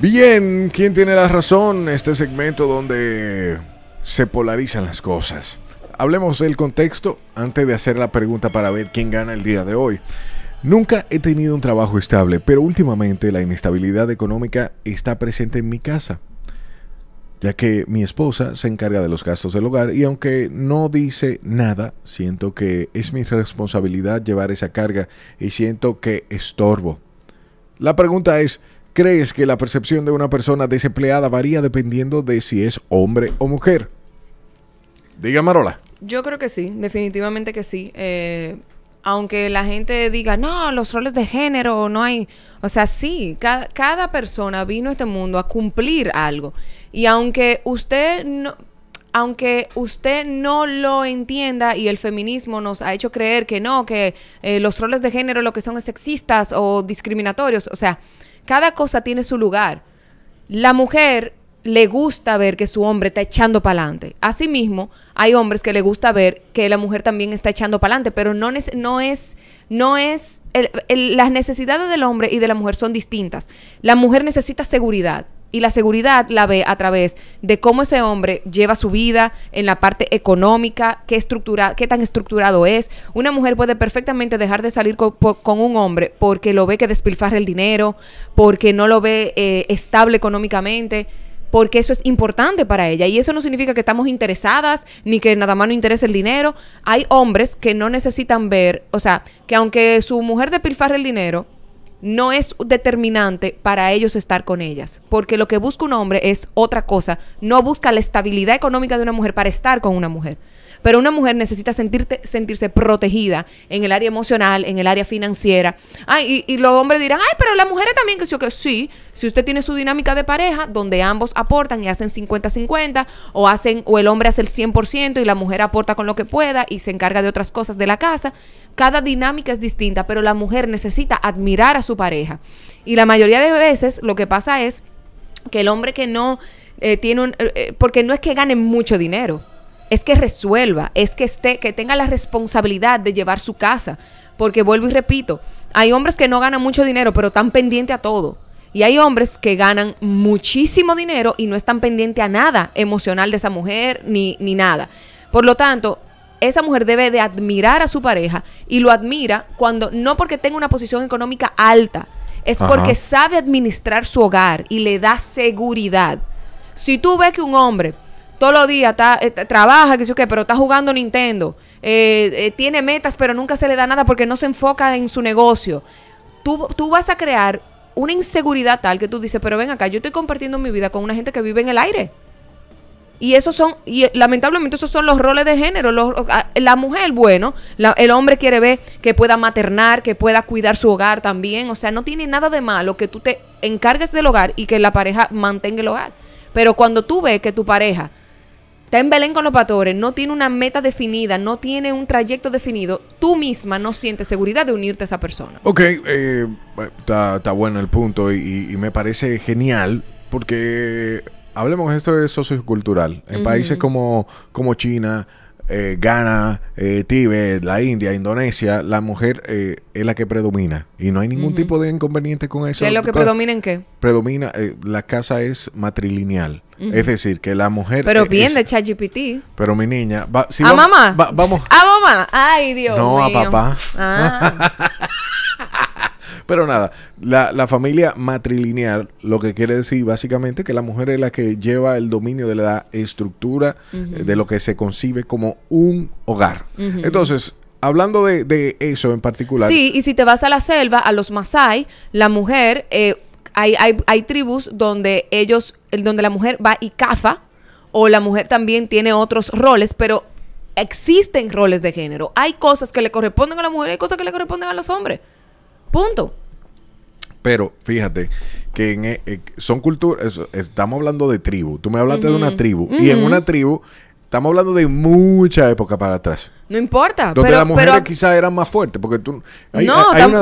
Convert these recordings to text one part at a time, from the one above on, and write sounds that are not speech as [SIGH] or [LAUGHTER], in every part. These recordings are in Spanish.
Bien, ¿quién tiene la razón? Este segmento donde se polarizan las cosas. Hablemos del contexto antes de hacer la pregunta para ver quién gana el día de hoy. Nunca he tenido un trabajo estable, pero últimamente la inestabilidad económica está presente en mi casa, ya que mi esposa se encarga de los gastos del hogar y aunque no dice nada, siento que es mi responsabilidad llevar esa carga y siento que estorbo. La pregunta es, ¿Crees que la percepción de una persona desempleada varía dependiendo de si es hombre o mujer? Diga Marola. Yo creo que sí, definitivamente que sí. Eh, aunque la gente diga, no, los roles de género no hay. O sea, sí, cada, cada persona vino a este mundo a cumplir algo. Y aunque usted no, aunque usted no lo entienda y el feminismo nos ha hecho creer que no, que eh, los roles de género lo que son es sexistas o discriminatorios, o sea, cada cosa tiene su lugar. La mujer le gusta ver que su hombre está echando para adelante. Asimismo, hay hombres que le gusta ver que la mujer también está echando para adelante, pero no, no es, no es, las necesidades del hombre y de la mujer son distintas. La mujer necesita seguridad y la seguridad la ve a través de cómo ese hombre lleva su vida en la parte económica, qué, estructura, qué tan estructurado es. Una mujer puede perfectamente dejar de salir con, un hombre porque lo ve que despilfarra el dinero, porque no lo ve eh, estable económicamente. Porque eso es importante para ella. Y eso no significa que estamos interesadas, ni que nada más nos interese el dinero. Hay hombres que no necesitan ver, o sea, que aunque su mujer despilfarre el dinero, no es determinante para ellos estar con ellas, porque lo que busca un hombre es otra cosa, no busca la estabilidad económica de una mujer para estar con una mujer. Pero una mujer necesita sentirte, sentirse protegida en el área emocional, en el área financiera. y, y los hombres dirán, ay, pero la mujer también, que sí, que sí. Si usted tiene su dinámica de pareja, donde ambos aportan y hacen 50-50, o hacen, o el hombre hace el 100% y la mujer aporta con lo que pueda y se encarga de otras cosas de la casa, cada dinámica es distinta, pero la mujer necesita admirar a su pareja. Y la mayoría de veces lo que pasa es que el hombre que no eh, tiene un... Eh, eh, porque no es que gane mucho dinero es que resuelva, es que esté, que tenga la responsabilidad de llevar su casa. Porque vuelvo y repito, hay hombres que no ganan mucho dinero, pero están pendientes a todo. Y hay hombres que ganan muchísimo dinero y no están pendientes a nada emocional de esa mujer ni, ni nada. Por lo tanto, esa mujer debe de admirar a su pareja y lo admira cuando no porque tenga una posición económica alta, es porque sabe administrar su hogar y le da seguridad. Si tú ves que un hombre todos los días está, eh, trabaja, que sé yo qué, pero está jugando Nintendo. Eh, eh, tiene metas, pero nunca se le da nada porque no se enfoca en su negocio. Tú, tú vas a crear una inseguridad tal que tú dices, pero ven acá, yo estoy compartiendo mi vida con una gente que vive en el aire. Y esos son, y lamentablemente esos son los roles de género. Ah, la mujer, bueno, el hombre quiere ver que pueda maternar, que pueda cuidar su hogar también. O sea, no tiene nada de malo que tú te encargues del hogar y que la pareja mantenga el hogar. Pero cuando tú ves que tu pareja está en Belén con los pastores, no tiene una meta definida, no tiene un trayecto definido, tú misma no sientes seguridad de unirte a esa persona. Ok, eh, está bueno el punto y, me parece genial porque hablemos de esto de sociocultural. En países como, como China, eh, Ghana, eh, Tíbet, la India, Indonesia, la mujer eh, es la que predomina. Y no hay ningún tipo de inconveniente con eso. ¿Qué es lo que predomina en qué? Predomina, eh, la casa es matrilineal. Es decir, que la mujer. Pero bien de ChatGPT. Pero mi niña. Va, ¿A mamá? vamos. ¿A mamá? Ay, Dios. No, a papá. Ah. [LAUGHS] Pero nada, la, la familia matrilineal lo que quiere decir básicamente que la mujer es la que lleva el dominio de la estructura de lo que se concibe como un hogar. Entonces, hablando de, eso en particular. Sí, y si te vas a la selva, a los Masai, la mujer, eh, hay, hay, hay, tribus donde ellos, donde la mujer va y caza, o la mujer también tiene otros roles, pero existen roles de género. Hay cosas que le corresponden a la mujer, hay cosas que le corresponden a los hombres. Punto. Pero fíjate que e, eh, son culturas, estamos hablando de tribu. Tú me hablaste de una tribu. Y en una tribu Estamos hablando de mucha época para atrás. No importa. Donde pero, las mujeres quizás eran más fuertes. Porque tú. no, yo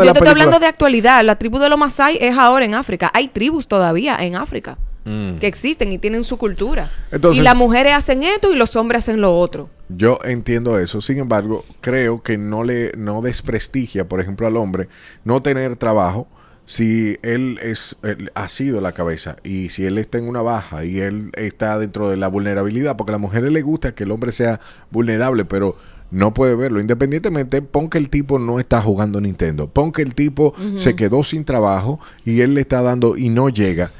te estoy hablando de actualidad. La tribu de los Masai es ahora en África. Hay tribus todavía en África. Mm. que existen y tienen su cultura. y las mujeres hacen esto y los hombres hacen lo otro. Yo entiendo eso, sin embargo, creo que no le no desprestigia, por ejemplo, al hombre no tener trabajo si él es ha sido la cabeza y si él está en una baja y él está dentro de la vulnerabilidad, porque a las mujeres le gusta que el hombre sea vulnerable, pero no puede verlo. Independientemente, pon que el tipo no está jugando Nintendo, pon que el tipo se quedó sin trabajo y él le está dando y no llega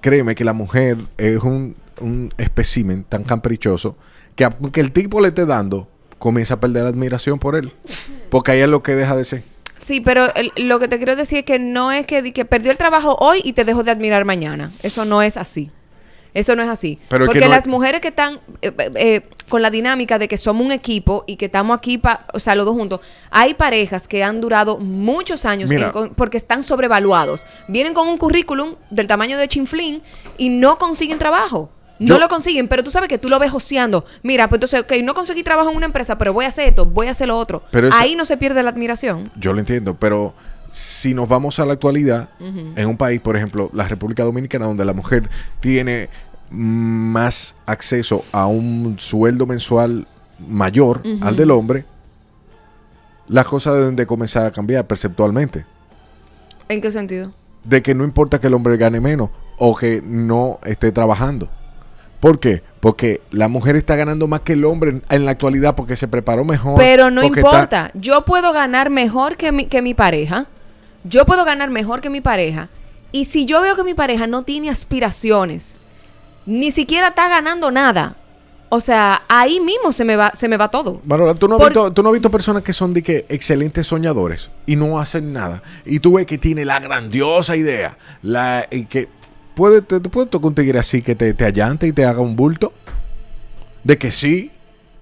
créeme que la mujer es un, un espécimen tan caprichoso que aunque el tipo le esté dando, comienza a perder la admiración por él. Porque ahí es lo que deja de ser. Sí, pero lo que te quiero decir es que no es que, que perdió el trabajo hoy y te dejó de admirar mañana. Eso no es así. Eso no es así. Porque las mujeres que están eh, eh, eh, con la dinámica de que somos un equipo y que estamos aquí, para o sea, los dos juntos, hay parejas que han durado muchos años porque están sobrevaluados. Vienen con un currículum del tamaño de chinflín y no consiguen trabajo. No lo consiguen, pero tú sabes que tú lo ves joseando. Mira, pues entonces, ok, no conseguí trabajo en una empresa, pero voy a hacer esto, voy a hacer lo otro. Pero Ahí no se pierde la admiración. Yo lo entiendo, pero si nos vamos a la actualidad, en un país, por ejemplo, la República Dominicana, donde la mujer tiene más acceso a un sueldo mensual mayor al del hombre, las cosas deben de comenzar a cambiar perceptualmente. ¿En qué sentido? De que no importa que el hombre gane menos o que no esté trabajando. ¿Por qué? Porque la mujer está ganando más que el hombre en la actualidad porque se preparó mejor. Pero no importa. Yo puedo ganar mejor que que mi pareja yo puedo ganar mejor que mi pareja. Y si yo veo que mi pareja no tiene aspiraciones, ni siquiera está ganando nada, o sea, ahí mismo se me va, se me va todo. ¿tú no, has visto, personas que son de que excelentes soñadores y no hacen nada. Y tú ves que tiene la grandiosa idea. La, y que puede, puede así que te, te allante y te haga un bulto. De que sí,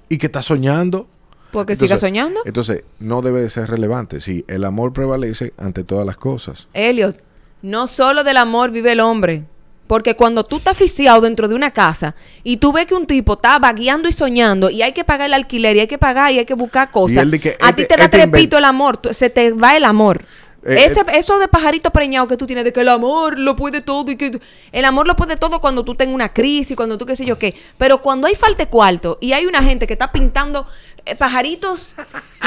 y que está soñando porque siga soñando. Entonces, no debe de ser relevante. Si el amor prevalece ante todas las cosas. Elliot, no solo del amor vive el hombre. Porque cuando tú estás asfixiado dentro de una casa y tú ves que un tipo está vagueando y soñando y hay que pagar el alquiler y hay que pagar y hay que buscar cosas, a este ti te da este trepito el amor, se te va el amor. Eh, eh, Ese, eso de pajarito preñado que tú tienes de que el amor lo puede todo y que el amor lo puede todo cuando tú tengas una crisis, cuando tú qué sé yo qué. Pero cuando hay falta de cuarto y hay una gente que está pintando eh, pajaritos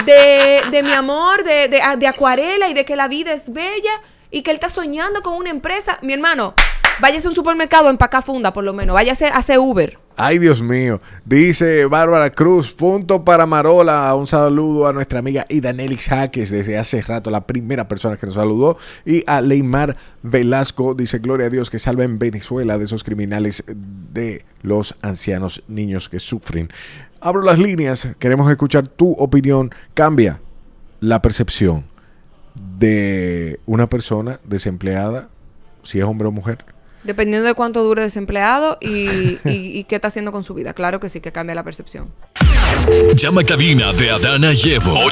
de, de mi amor, de, de, ah, de acuarela y de que la vida es bella y que él está soñando con una empresa. Mi hermano, Váyase a un supermercado en Pacafunda, por lo menos. Váyase a hacer Uber. Ay, Dios mío. Dice Bárbara Cruz, punto para Marola. Un saludo a nuestra amiga Idanelis Jaques desde hace rato, la primera persona que nos saludó. Y a Leymar Velasco, dice, gloria a Dios que salva en Venezuela de esos criminales de los ancianos niños que sufren. Abro las líneas, queremos escuchar tu opinión. Cambia la percepción de una persona desempleada, si es hombre o mujer Dependiendo de cuánto dure desempleado y, qué está haciendo con su vida. Claro que sí, que cambia la percepción. Llama cabina de Adana Llevo. 809-368-0969.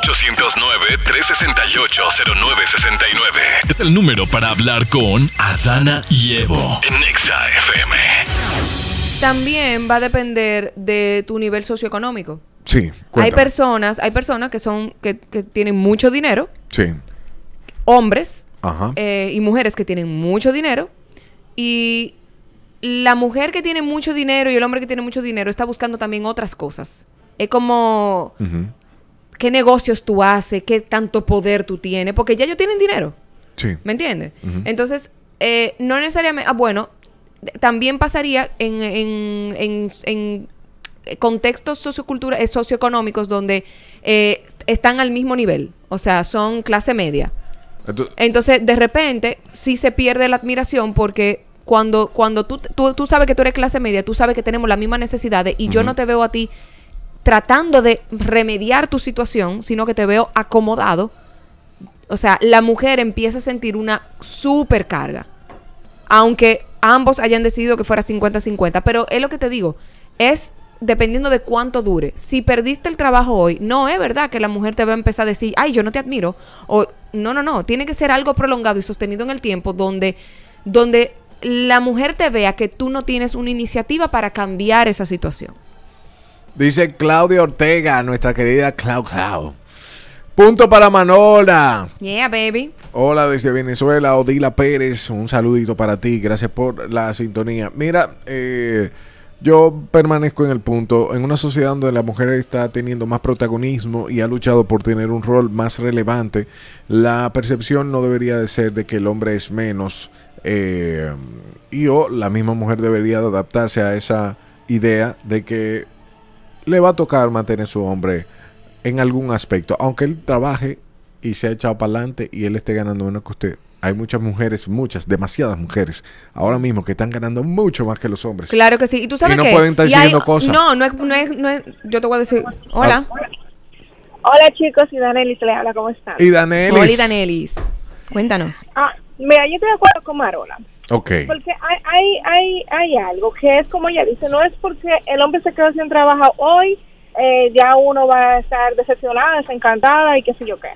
Es el número para hablar con Adana Llevo. En Nexa FM. También va a depender de tu nivel socioeconómico. Sí. Hay personas, hay personas que son, que, tienen mucho dinero. Sí. Hombres eh, y mujeres que tienen mucho dinero y la mujer que tiene mucho dinero y el hombre que tiene mucho dinero está buscando también otras cosas. Es como qué negocios tú haces, qué tanto poder tú tienes, porque ya ellos tienen dinero. Sí. ¿Me entiendes? Entonces, eh, no necesariamente, ah, bueno, también pasaría en, en, en, contextos eh, socioeconómicos donde eh, están al mismo nivel, o sea, son clase media. Entonces, de repente, sí se pierde la admiración porque cuando, cuando tú, tú, sabes que tú eres clase media, tú sabes que tenemos las mismas necesidades y yo no te veo a ti tratando de remediar tu situación, sino que te veo acomodado. O sea, la mujer empieza a sentir una supercarga. Aunque ambos hayan decidido que fuera 50-50. Pero es lo que te digo. Es dependiendo de cuánto dure. Si perdiste el trabajo hoy, no es verdad que la mujer te va a empezar a decir, ay, yo no te admiro. O no, no, no. Tiene que ser algo prolongado y sostenido en el tiempo donde, donde la mujer te vea que tú no tienes una iniciativa para cambiar esa situación. Dice Claudia Ortega, nuestra querida Clau Punto para Manola. Yeah, baby. Hola desde Venezuela, Odila Pérez. Un saludito para ti. Gracias por la sintonía. Mira, eh, yo permanezco en el punto, en una sociedad donde la mujer está teniendo más protagonismo y ha luchado por tener un rol más relevante, la percepción no debería de ser de que el hombre es menos eh, y o la misma mujer debería adaptarse a esa idea de que le va a tocar mantener a su hombre en algún aspecto. Aunque él trabaje y se ha echado para adelante y él esté ganando menos que usted. Hay muchas mujeres, muchas, demasiadas mujeres ahora mismo que están ganando mucho más que los hombres. Claro que sí. Y tú sabes que no pueden estar diciendo cosas. No, no es, no, es, Yo te voy a decir. Hola. Hola chicos, y Danelis le habla, ¿cómo están? Y Danelis. Hola, Cuéntanos. Ah, Mira, yo estoy de acuerdo con Marola. Porque hay, hay, hay, algo que es como ella dice, no es porque el hombre se queda sin trabajo hoy, eh, ya uno va a estar decepcionada, desencantada y qué sé yo qué.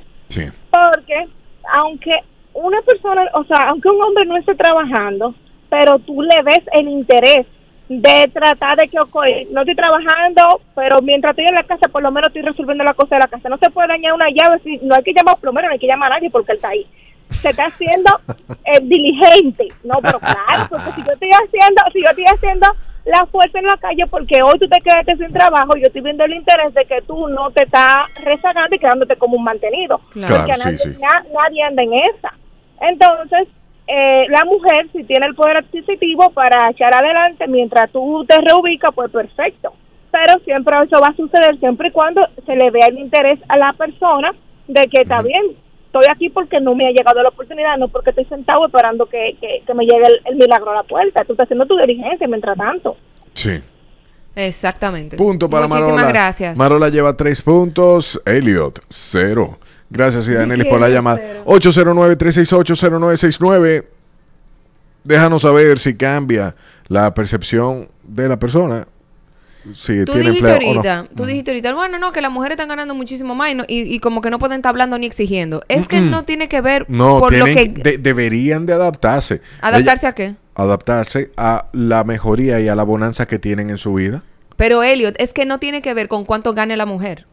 Porque aunque una persona, o sea, aunque un hombre no esté trabajando, pero tú le ves el interés de tratar de que, ok, no estoy trabajando, pero mientras estoy en la casa, por lo menos estoy resolviendo la cosa de la casa. No se puede dañar una llave, si no hay que llamar plomero, no hay que llamar a nadie porque él está ahí se está haciendo eh, diligente. No, pero claro, porque si yo estoy haciendo, si yo estoy haciendo la fuerza en la calle porque hoy tú te quedaste sin trabajo, yo estoy viendo el interés de que tú no te estás rezagando y quedándote como un mantenido. porque nadie, anda en esa. Entonces, eh, la mujer si tiene el poder adquisitivo para echar adelante mientras tú te reubicas, pues perfecto. Pero siempre eso va a suceder siempre y cuando se le vea el interés a la persona de que está bien, estoy aquí porque no me ha llegado la oportunidad, no porque estoy sentado esperando que, que, me llegue el, milagro a la puerta. Tú estás haciendo tu diligencia mientras tanto. Sí. Exactamente. Punto para Muchísimas gracias. Marola lleva tres puntos, Elliot cero. Gracias, Idanelis, por la llamada. 809-368-0969. Déjanos saber si cambia la percepción de la persona tú dijiste ahorita, tú dijiste ahorita, bueno, no, que las mujeres están ganando muchísimo más y, como que no pueden estar hablando ni exigiendo. Es que no tiene que ver no, lo que... deberían de adaptarse. ¿Adaptarse a qué? Adaptarse a la mejoría y a la bonanza que tienen en su vida. Pero Elliot, es que no tiene que ver con cuánto gane la mujer.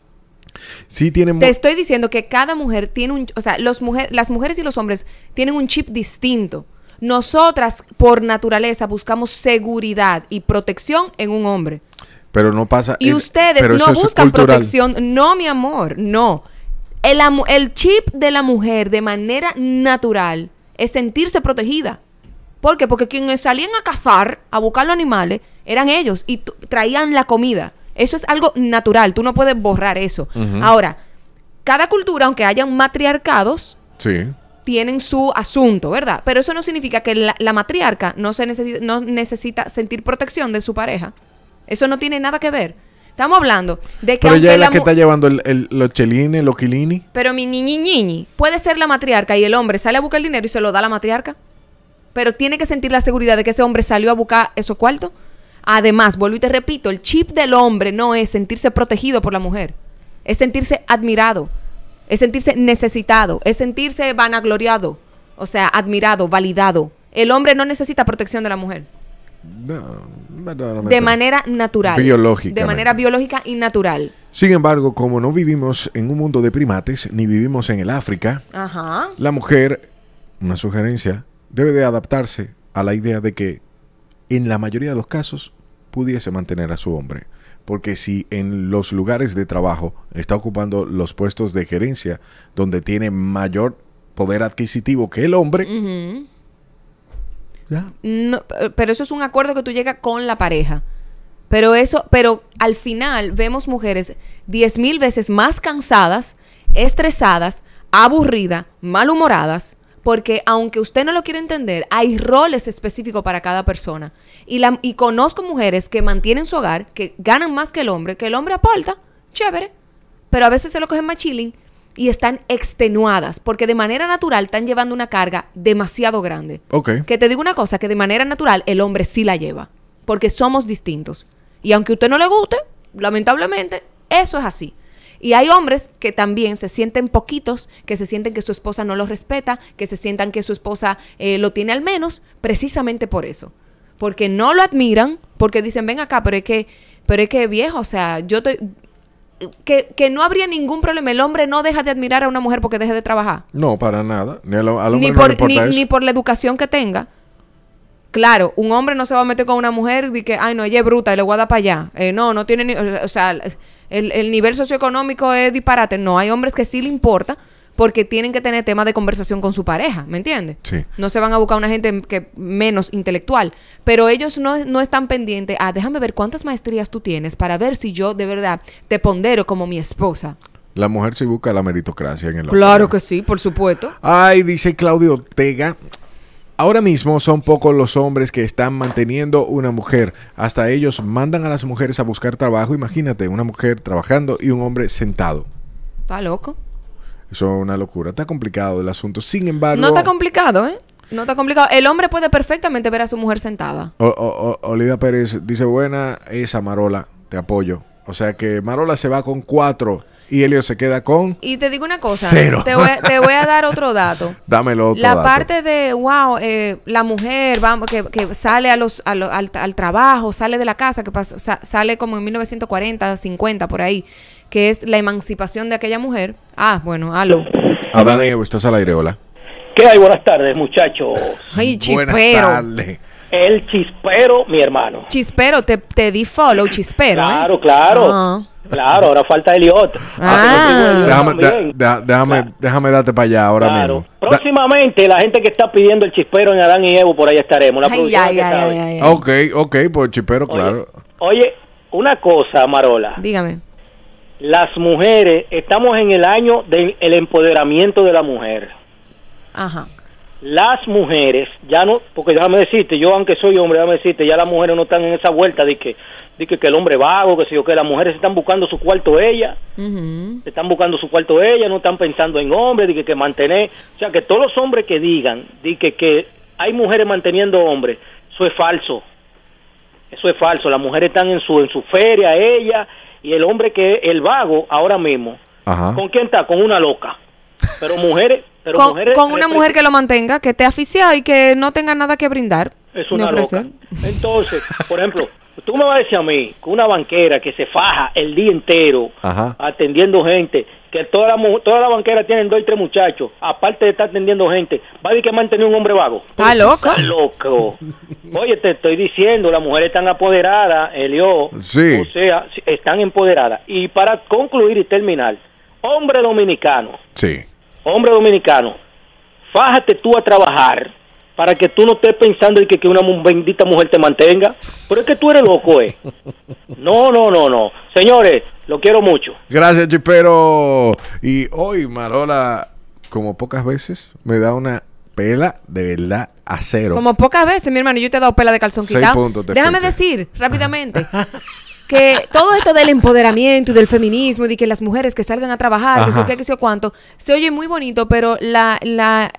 Sí tiene Te estoy diciendo que cada mujer tiene un, o sea, los las mujeres y los hombres tienen un chip distinto. Nosotras por naturaleza buscamos seguridad y protección en un hombre. Pero no pasa. Y ustedes no buscan protección. No, mi amor, no. El, el chip de la mujer de manera natural es sentirse protegida. ¿Por qué? Porque quienes salían a cazar, a buscar los animales, eran ellos y traían la comida. Eso es algo natural, tú no puedes borrar eso. Ahora, cada cultura, aunque hayan matriarcados, tienen su asunto, ¿verdad? Pero eso no significa que la, la matriarca no, se no necesita sentir protección de su pareja. Eso no tiene nada que ver. Estamos hablando de que. Pero ella es la, que está llevando el, el, los chelines, los quilini. Pero mi niñi puede ser la matriarca y el hombre sale a buscar el dinero y se lo da a la matriarca. Pero tiene que sentir la seguridad de que ese hombre salió a buscar esos cuartos. Además, vuelvo y te repito, el chip del hombre no es sentirse protegido por la mujer, es sentirse admirado, es sentirse necesitado, es sentirse vanagloriado, o sea, admirado, validado. El hombre no necesita protección de la mujer de manera natural. Biológica. De manera biológica y natural. Sin embargo, como no vivimos en un mundo de primates, ni vivimos en el África, Ajá. la mujer, una sugerencia, debe de adaptarse a la idea de que en la mayoría de los casos pudiese mantener a su hombre. Porque si en los lugares de trabajo está ocupando los puestos de gerencia donde tiene mayor poder adquisitivo que el hombre, no, eh, pero eso es un acuerdo que tú llegas con la pareja. Pero eso, pero al final vemos mujeres diez mil veces más cansadas, estresadas, aburridas, malhumoradas, porque aunque usted no lo quiera entender, hay roles específicos para cada persona. Y, la, y conozco mujeres que mantienen su hogar, que ganan más que el hombre, que el hombre aporta, chévere, pero a veces se lo cogen más chilling y están extenuadas porque de manera natural están llevando una carga demasiado grande. Ok. Que te digo una cosa, que de manera natural el hombre sí la lleva porque somos distintos. Y aunque a usted no le guste, lamentablemente, eso es así. Y hay hombres que también se sienten poquitos, que se sienten que su esposa no los respeta, que se sientan que su esposa eh, lo tiene al menos, precisamente por eso. Porque no lo admiran, porque dicen, ven acá, pero es que, pero es que viejo, o sea, yo te, que, no habría ningún problema. El hombre no deja de admirar a una mujer porque deje de trabajar. No, para nada. Ni, por, ni, por la educación que tenga. Claro, un hombre no se va a meter con una mujer y que, ay, no, ella es bruta y le voy a para allá. Eh, no, no tiene ni. O sea, el, el nivel socioeconómico es disparate. No, hay hombres que sí le importa porque tienen que tener tema de conversación con su pareja, ¿me entiendes? Sí. No se van a buscar una gente que menos intelectual, pero ellos no, están pendientes Ah, déjame ver cuántas maestrías tú tienes para ver si yo de verdad te pondero como mi esposa. La mujer sí busca la meritocracia en el hombre. Claro que sí, por supuesto. Ay, dice Claudio Ortega. Ahora mismo son pocos los hombres que están manteniendo una mujer. Hasta ellos mandan a las mujeres a buscar trabajo. Imagínate, una mujer trabajando y un hombre sentado. Está loco. Eso es una locura. Está complicado el asunto. Sin embargo. No está complicado, ¿eh? No está complicado. El hombre puede perfectamente ver a su mujer sentada. Olida Pérez dice: Buena esa Marola, te apoyo. O sea que Marola se va con cuatro y Helio se queda con. Y te digo una cosa: Te, voy a, dar otro dato. [LAUGHS] Dámelo otro La parte de, wow, eh, la mujer vamos, que, sale a los, al, trabajo, sale de la casa, que pasa, sale como en 1940, 50, por ahí que es la emancipación de aquella mujer. Ah, bueno, aló. Adán, estás al aire, hola. ¿Qué hay? Buenas tardes, muchachos. Ay, chispero. Buenas tardes. El chispero, mi hermano. Chispero, te, te di follow, chispero. ¿eh? Claro, claro. Ah. Claro, ahora falta Eliot. Ah. Ah, déjame, déjame, darte para allá ahora mismo. Próximamente, la gente que está pidiendo el chispero en Adán y Evo, por ahí estaremos. La ay, ay, ay, Ok, ok, pues chispero, claro. Oye, una cosa, Marola. Dígame las mujeres, estamos en el año del empoderamiento de la mujer. Ajá. Las mujeres, ya no, porque déjame decirte, yo aunque soy hombre, déjame decirte, ya las mujeres no están en esa vuelta de que, que, el hombre vago, que si yo, que las mujeres están buscando su cuarto ellas, están buscando su cuarto ellas, no están pensando en hombres, de que, mantener, o sea, que todos los hombres que digan, de que, que hay mujeres manteniendo hombres, eso es falso, eso es falso, las mujeres están en su, en su feria, ellas, y el hombre que es el vago ahora mismo, ¿con quién está? Con una loca. Pero mujeres... Pero con, mujeres con una mujer que lo mantenga, que esté asfixiado y que no tenga nada que brindar. Es una loca. Entonces, por ejemplo, Tú me vas a decir a mí que una banquera que se faja el día entero atendiendo gente, que toda la, toda la banquera tienen dos y tres muchachos, aparte de estar atendiendo gente, va a decir que mantener un hombre vago. Está loco. loco. [LAUGHS] Oye, te estoy diciendo, las mujeres están apoderadas, Elio. Sí. O sea, están empoderadas. Y para concluir y terminar, hombre dominicano. Sí. Hombre dominicano, fájate tú a trabajar para que tú no estés pensando y que, una bendita mujer te mantenga. Pero es que tú eres loco, ¿eh? [LAUGHS] No, no, no, no. Señores, lo quiero mucho. Gracias, Chipero. Y hoy Marola, como pocas veces, me da una pela de verdad a cero. Como pocas veces, mi hermano, yo te he dado pela de calzón quitado. Déjame decir [LAUGHS] rápidamente que todo esto del empoderamiento y del feminismo y de que las mujeres que salgan a trabajar, que que cuánto, se oye muy bonito, pero la, la,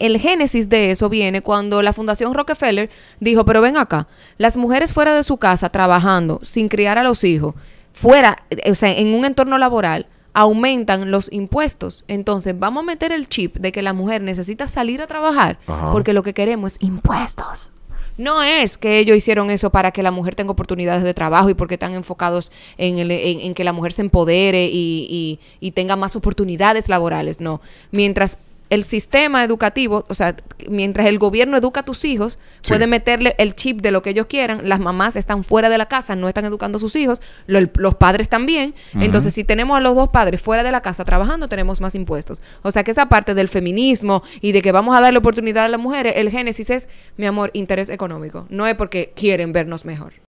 el génesis de eso viene cuando la Fundación Rockefeller dijo, pero ven acá, las mujeres fuera de su casa trabajando, sin criar a los hijos, fuera, eh, o sea, en un entorno laboral, aumentan los impuestos. Entonces, vamos a meter el chip de que la mujer necesita salir a trabajar porque lo que queremos es impuestos. No es que ellos hicieron eso para que la mujer tenga oportunidades de trabajo y porque están enfocados en, el, en, que la mujer se empodere y, y, y tenga más oportunidades laborales. No. Mientras el sistema educativo, o sea, mientras el gobierno educa a tus hijos, puede meterle el chip de lo que ellos quieran, las mamás están fuera de la casa, no están educando a sus hijos, los padres también, entonces si tenemos a los dos padres fuera de la casa trabajando, tenemos más impuestos. O sea que esa parte del feminismo y de que vamos a darle oportunidad a las mujeres, el génesis es, mi amor, interés económico, no es porque quieren vernos mejor.